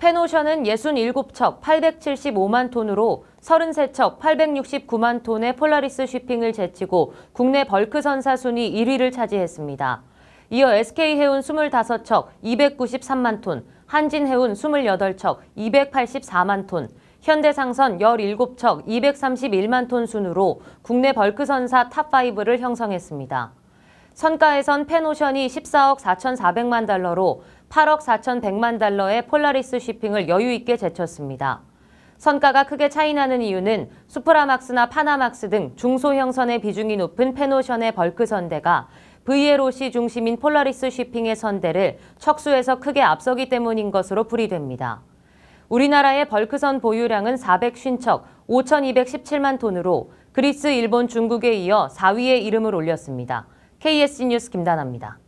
페노션은 67척 875만 톤으로 33척 869만 톤의 폴라리스 쉬핑을 제치고 국내 벌크 선사 순위 1위를 차지했습니다. 이어 SK해운 25척 293만 톤, 한진해운 28척 284만 톤, 현대상선 17척 231만 톤 순으로 국내 벌크 선사 탑5를 형성했습니다. 선가에선 펜오션이 14억 4,400만 달러로 8억 4,100만 달러의 폴라리스 s 핑을 여유 있게 제쳤습니다. 선가가 크게 차이나는 이유는 수프라막스나 파나막스 등 중소형 선의 비중이 높은 페노션의 벌크 선대가 VLOC 중심인 폴라리스 쉬핑의 선대를 척수에서 크게 앞서기 때문인 것으로 풀이됩니다. 우리나라의 벌크선 보유량은 450척 5,217만 톤으로 그리스, 일본, 중국에 이어 4위의 이름을 올렸습니다. KSC 뉴스 김다나입니다.